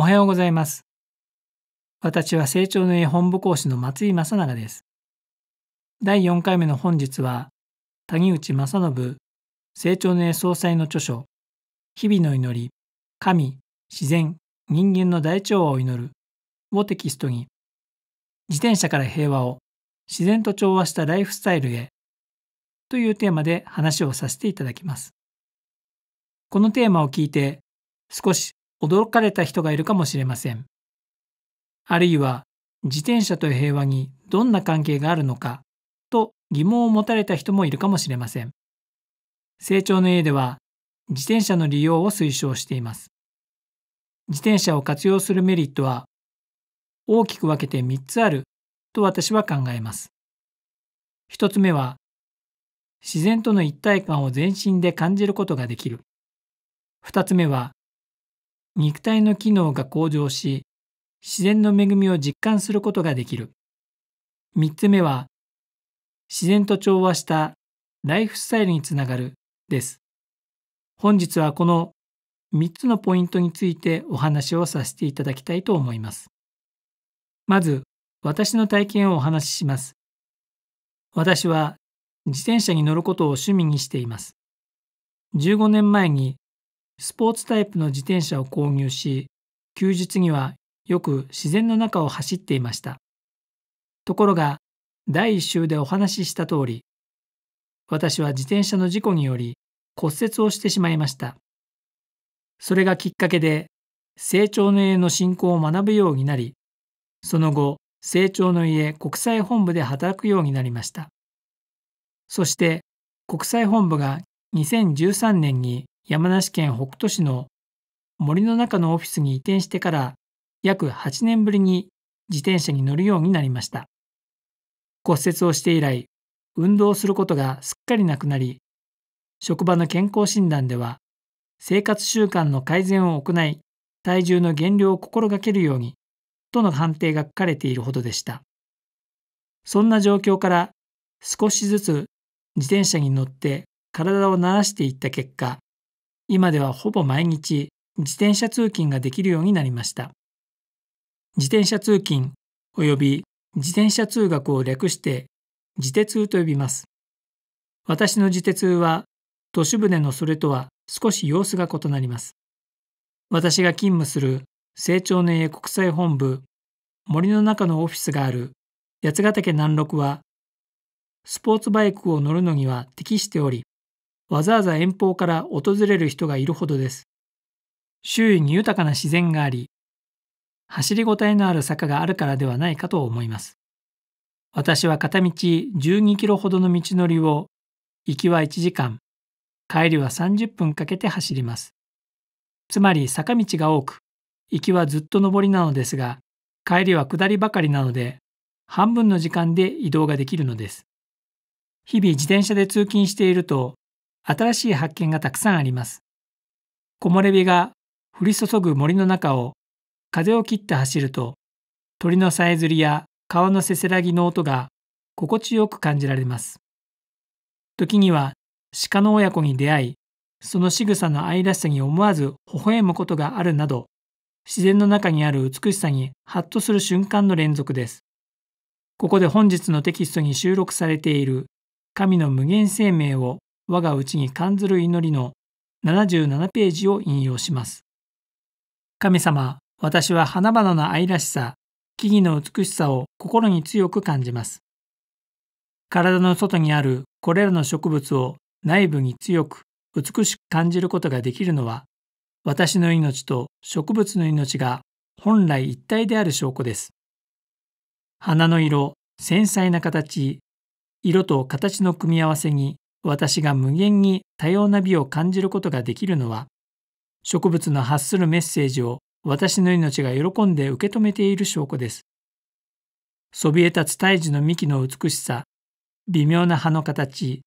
おはようございます。私は成長の絵本部講師の松井正永です。第4回目の本日は、谷口正信、成長の絵総裁の著書、日々の祈り、神、自然、人間の大調和を祈るをテキストに、自転車から平和を、自然と調和したライフスタイルへ、というテーマで話をさせていただきます。このテーマを聞いて、少し驚かれた人がいるかもしれません。あるいは、自転車と平和にどんな関係があるのかと疑問を持たれた人もいるかもしれません。成長の家では、自転車の利用を推奨しています。自転車を活用するメリットは、大きく分けて3つあると私は考えます。1つ目は、自然との一体感を全身で感じることができる。2つ目は、肉体の機能が向上し、自然の恵みを実感することができる。3つ目は、自然と調和したライフスタイルにつながるです。本日はこの3つのポイントについてお話をさせていただきたいと思います。まず、私の体験をお話しします。私は自転車に乗ることを趣味にしています。15年前にスポーツタイプの自転車を購入し、休日にはよく自然の中を走っていました。ところが、第1週でお話しした通り、私は自転車の事故により骨折をしてしまいました。それがきっかけで、成長の家の信仰を学ぶようになり、その後、成長の家国際本部で働くようになりました。そして、国際本部が2013年に山梨県北杜市の森の中のオフィスに移転してから約8年ぶりに自転車に乗るようになりました。骨折をして以来、運動することがすっかりなくなり、職場の健康診断では、生活習慣の改善を行い、体重の減量を心がけるように、との判定が書かれているほどでした。そんな状況から、少しずつ自転車に乗って体を慣らしていった結果、今ではほぼ毎日自転車通勤ができるようになりました。自転車通勤及び自転車通学を略して自鉄と呼びます。私の自鉄は都市部でのそれとは少し様子が異なります。私が勤務する成長の家国際本部森の中のオフィスがある八ヶ岳南麓はスポーツバイクを乗るのには適しておりわざわざ遠方から訪れる人がいるほどです。周囲に豊かな自然があり、走りごたえのある坂があるからではないかと思います。私は片道12キロほどの道のりを、行きは1時間、帰りは30分かけて走ります。つまり坂道が多く、行きはずっと上りなのですが、帰りは下りばかりなので、半分の時間で移動ができるのです。日々自転車で通勤していると、新しい発見がたくさんあります。木漏れ日が降り注ぐ森の中を風を切って走ると、鳥のさえずりや川のせせらぎの音が心地よく感じられます。時には鹿の親子に出会い、その仕草の愛らしさに思わず微笑むことがあるなど、自然の中にある美しさにハッとする瞬間の連続です。ここで本日のテキストに収録されている神の無限生命を我が内に感ずる祈りの77ページを引用します。神様、私は花々の愛らしさ、木々の美しさを心に強く感じます。体の外にあるこれらの植物を内部に強く美しく感じることができるのは、私の命と植物の命が本来一体である証拠です。花の色、繊細な形、色と形の組み合わせに私が無限に多様な美を感じることができるのは、植物の発するメッセージを私の命が喜んで受け止めている証拠です。そびえ立つ胎児の幹の美しさ、微妙な葉の形、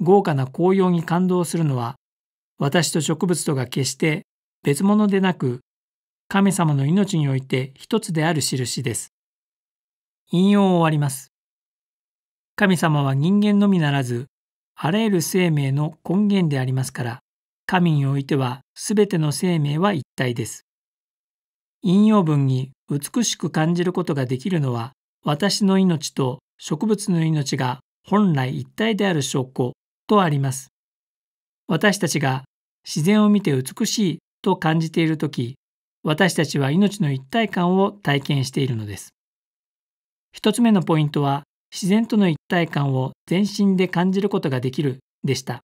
豪華な紅葉に感動するのは、私と植物とが決して別物でなく、神様の命において一つである印です。引用を終わります。神様は人間のみならず、あらゆる生命の根源でありますから、神においては全ての生命は一体です。引用文に美しく感じることができるのは、私の命と植物の命が本来一体である証拠とあります。私たちが自然を見て美しいと感じている時、私たちは命の一体感を体験しているのです。一つ目のポイントは、自然との一体感を全身で感じることができるでした。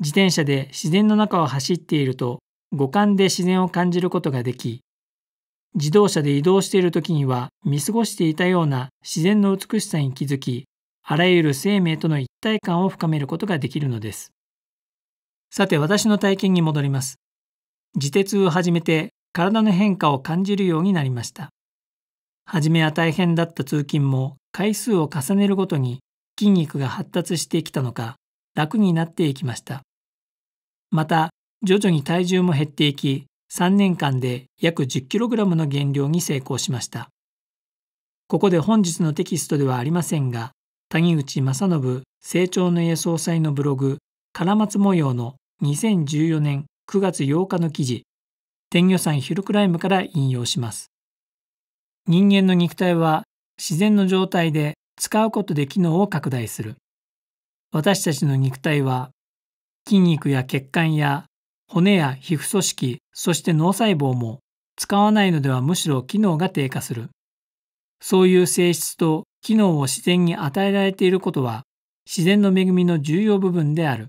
自転車で自然の中を走っていると五感で自然を感じることができ、自動車で移動している時には見過ごしていたような自然の美しさに気づき、あらゆる生命との一体感を深めることができるのです。さて私の体験に戻ります。自鉄を始めて体の変化を感じるようになりました。初めは大変だった通勤も回数を重ねるごとに筋肉が発達してきたのか楽になっていきましたまた徐々に体重も減っていき3年間で約 10kg の減量に成功しましたここで本日のテキストではありませんが谷口正信成長の家総裁のブログ「唐松模様」の2014年9月8日の記事「天魚山ヒルクライム」から引用します人間の肉体は自然の状態で使うことで機能を拡大する私たちの肉体は筋肉や血管や骨や皮膚組織そして脳細胞も使わないのではむしろ機能が低下するそういう性質と機能を自然に与えられていることは自然の恵みの重要部分である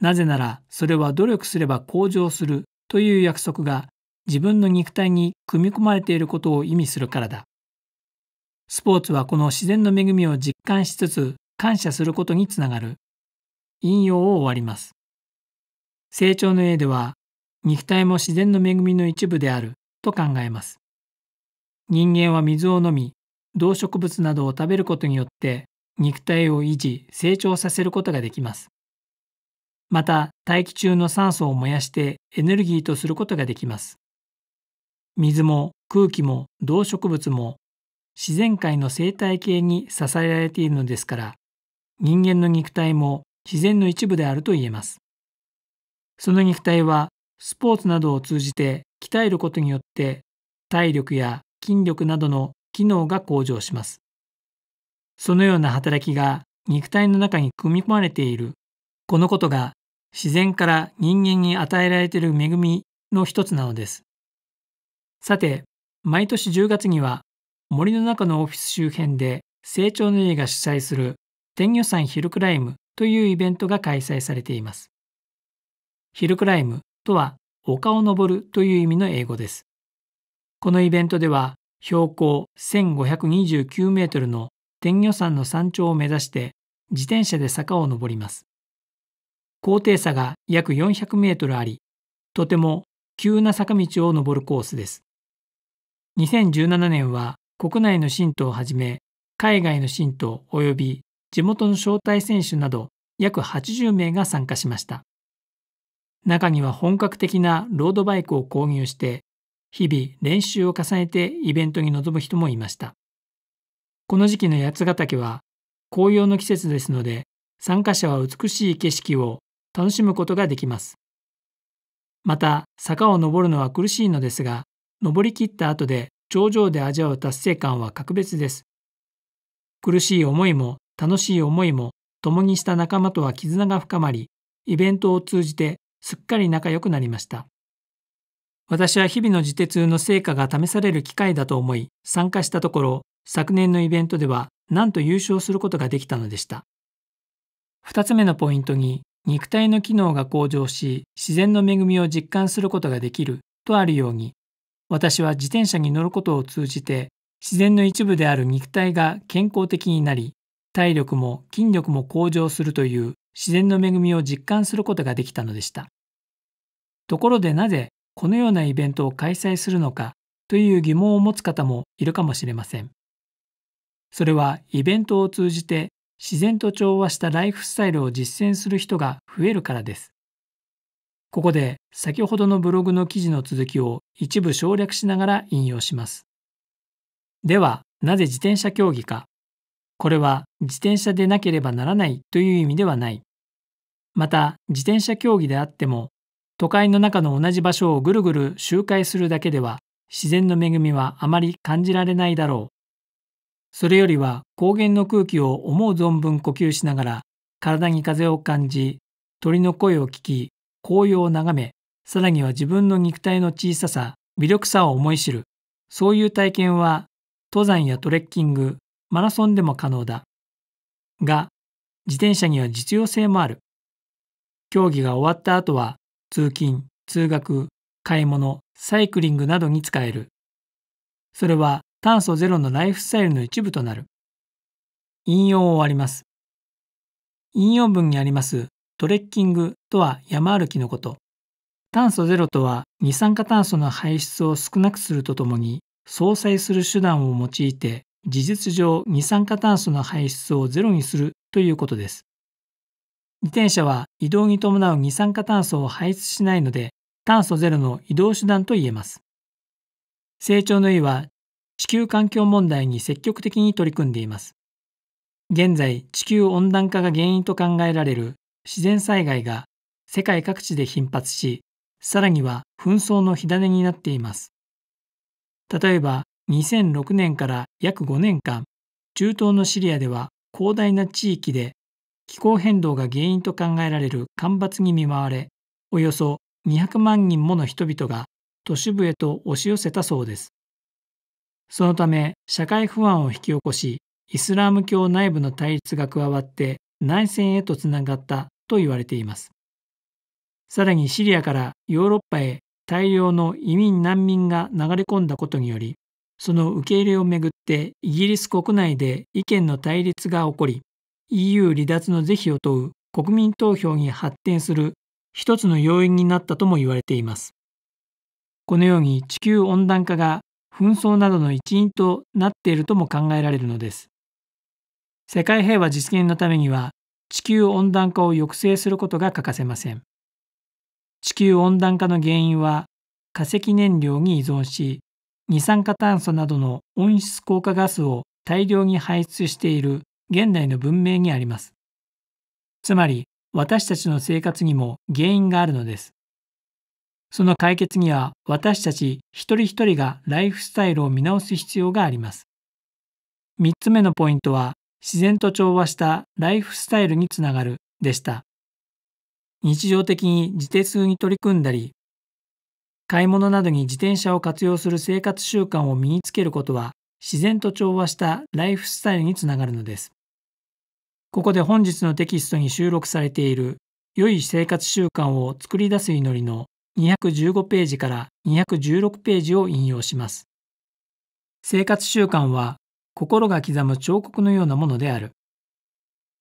なぜならそれは努力すれば向上するという約束が自分の肉体に組み込まれていることを意味するからだスポーツはこの自然の恵みを実感しつつ感謝することにつながる。引用を終わります。成長の絵では、肉体も自然の恵みの一部であると考えます。人間は水を飲み、動植物などを食べることによって肉体を維持、成長させることができます。また、大気中の酸素を燃やしてエネルギーとすることができます。水も空気も動植物も自然界の生態系に支えられているのですから、人間の肉体も自然の一部であると言えます。その肉体は、スポーツなどを通じて鍛えることによって、体力や筋力などの機能が向上します。そのような働きが肉体の中に組み込まれている、このことが自然から人間に与えられている恵みの一つなのです。さて、毎年10月には森の中のオフィス周辺で成長の家が主催する天魚山ヒルクライムというイベントが開催されています。ヒルクライムとは丘を登るという意味の英語です。このイベントでは標高1529メートルの天魚山の山頂を目指して自転車で坂を登ります。高低差が約400メートルあり、とても急な坂道を登るコースです。2017年は国内の信徒をはじめ、海外の信徒及び地元の招待選手など約80名が参加しました。中には本格的なロードバイクを購入して、日々練習を重ねてイベントに臨む人もいました。この時期の八ヶ岳は紅葉の季節ですので、参加者は美しい景色を楽しむことができます。また、坂を登るのは苦しいのですが、登り切った後で頂上で味わう達成感は格別です。苦しい思いも楽しい思いも共にした仲間とは絆が深まり、イベントを通じてすっかり仲良くなりました。私は日々の自鉄の成果が試される機会だと思い参加したところ、昨年のイベントではなんと優勝することができたのでした。2つ目のポイントに、肉体の機能が向上し、自然の恵みを実感することができるとあるように、私は自転車に乗ることを通じて自然の一部である肉体が健康的になり体力も筋力も向上するという自然の恵みを実感することができたのでしたところでなぜこのようなイベントを開催するのかという疑問を持つ方もいるかもしれませんそれはイベントを通じて自然と調和したライフスタイルを実践する人が増えるからですここで先ほどのブログの記事の続きを一部省略しながら引用します。では、なぜ自転車競技か。これは自転車でなければならないという意味ではない。また、自転車競技であっても、都会の中の同じ場所をぐるぐる周回するだけでは自然の恵みはあまり感じられないだろう。それよりは高原の空気を思う存分呼吸しながら体に風を感じ、鳥の声を聞き、紅葉を眺め、さらには自分の肉体の小ささ、魅力さを思い知る。そういう体験は、登山やトレッキング、マラソンでも可能だ。が、自転車には実用性もある。競技が終わった後は、通勤、通学、買い物、サイクリングなどに使える。それは炭素ゼロのライフスタイルの一部となる。引用を終わります。引用文にありますトレッキングとは山歩きのこと。炭素ゼロとは二酸化炭素の排出を少なくするとともに、相殺する手段を用いて、事実上二酸化炭素の排出をゼロにするということです。自転車は移動に伴う二酸化炭素を排出しないので、炭素ゼロの移動手段と言えます。成長の意は地球環境問題に積極的に取り組んでいます。現在、地球温暖化が原因と考えられる自然災害が世界各地で頻発し、さらには紛争の火種になっています。例えば、2006年から約5年間、中東のシリアでは広大な地域で気候変動が原因と考えられる干ばつに見舞われ、およそ200万人もの人々が都市部へと押し寄せたそうです。そのため、社会不安を引き起こし、イスラーム教内部の対立が加わって内戦へとつながったと言われています。さらにシリアからヨーロッパへ大量の移民難民が流れ込んだことにより、その受け入れをめぐってイギリス国内で意見の対立が起こり、EU 離脱の是非を問う国民投票に発展する一つの要因になったとも言われています。このように地球温暖化が紛争などの一因となっているとも考えられるのです。世界平和実現のためには地球温暖化を抑制することが欠かせません。地球温暖化の原因は化石燃料に依存し、二酸化炭素などの温室効果ガスを大量に排出している現代の文明にあります。つまり、私たちの生活にも原因があるのです。その解決には私たち一人一人がライフスタイルを見直す必要があります。3つ目のポイントは自然と調和したライフスタイルにつながるでした。日常的に自転数に取り組んだり、買い物などに自転車を活用する生活習慣を身につけることは自然と調和したライフスタイルにつながるのです。ここで本日のテキストに収録されている良い生活習慣を作り出す祈りの215ページから216ページを引用します。生活習慣は心が刻む彫刻のようなものである。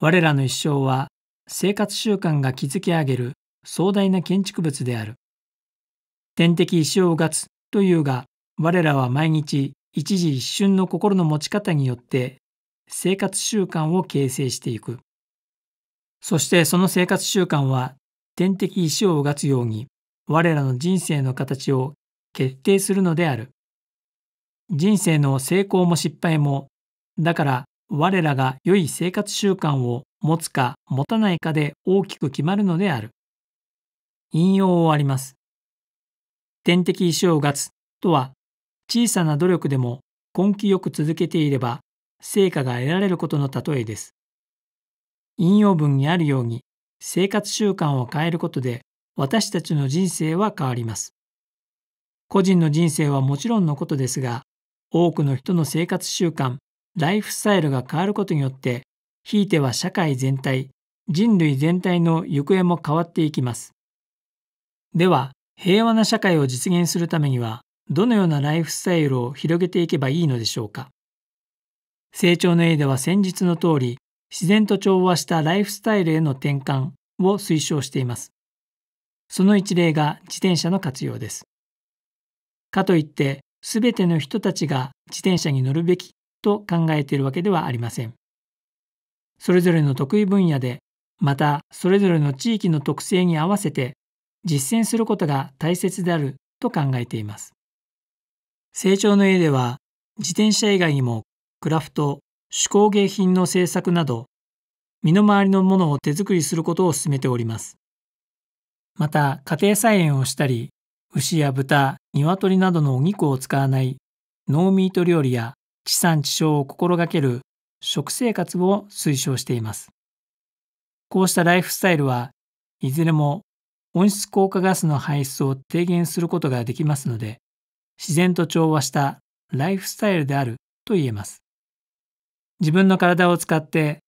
我らの一生は生活習慣が築き上げる壮大な建築物である。天敵一生をがつというが、我らは毎日一時一瞬の心の持ち方によって生活習慣を形成していく。そしてその生活習慣は天敵石をうがつように我らの人生の形を決定するのである。人生の成功も失敗も、だから我らが良い生活習慣を持つか持たないかで大きく決まるのである。引用を終わります。点滴正月とは、小さな努力でも根気よく続けていれば、成果が得られることの例えです。引用文にあるように、生活習慣を変えることで、私たちの人生は変わります。個人の人生はもちろんのことですが、多くの人の生活習慣、ライフスタイルが変わることによって、ひいては社会全体、人類全体の行方も変わっていきます。では、平和な社会を実現するためには、どのようなライフスタイルを広げていけばいいのでしょうか。成長の A では先日の通り、自然と調和したライフスタイルへの転換を推奨しています。その一例が自転車の活用です。かといって、全ての人たちが自転車に乗るべきと考えているわけではありません。それぞれの得意分野で、またそれぞれの地域の特性に合わせて実践することが大切であると考えています。成長の絵では、自転車以外にもクラフト、手工芸品の製作など、身の回りのものを手作りすることを進めております。また、家庭菜園をしたり、牛や豚、鶏などのお肉を使わないノーミート料理や地産地消を心がける食生活を推奨しています。こうしたライフスタイルはいずれも温室効果ガスの排出を低減することができますので、自然と調和したライフスタイルであると言えます。自分の体を使って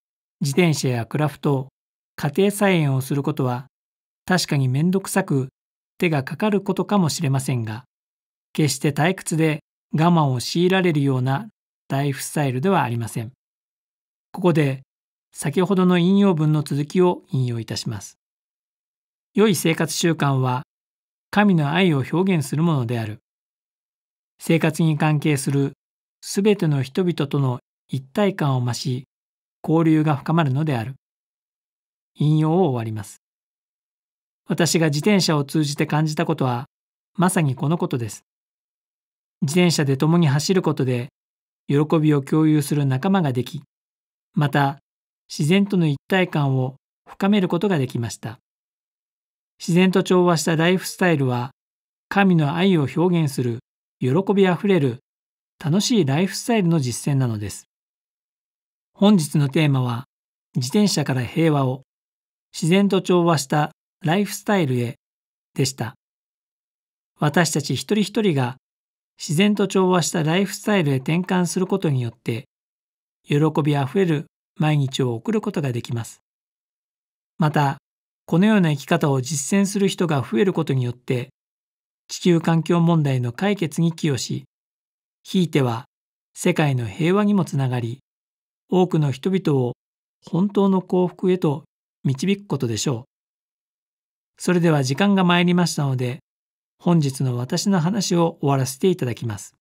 自転車やクラフト、家庭菜園をすることは確かにめんどくさく手がかかることかもしれませんが、決して退屈で我慢を強いられるようなライフスタイルではありません。ここで先ほどの引用文の続きを引用いたします。良い生活習慣は神の愛を表現するものである。生活に関係するすべての人々との一体感を増し、交流が深まるのである。引用を終わります。私が自転車を通じて感じたことは、まさにこのことです。自転車で共に走ることで、喜びを共有する仲間ができ、また、自然との一体感を深めることができました。自然と調和したライフスタイルは、神の愛を表現する、喜びあふれる、楽しいライフスタイルの実践なのです。本日のテーマは、自転車から平和を、自然と調和したライフスタイルへでした。私たち一人一人が自然と調和したライフスタイルへ転換することによって、喜びあふれる毎日を送ることができます。また、このような生き方を実践する人が増えることによって、地球環境問題の解決に寄与し、ひいては世界の平和にもつながり、多くの人々を本当の幸福へと導くことでしょう。それでは時間が参りましたので、本日の私の話を終わらせていただきます。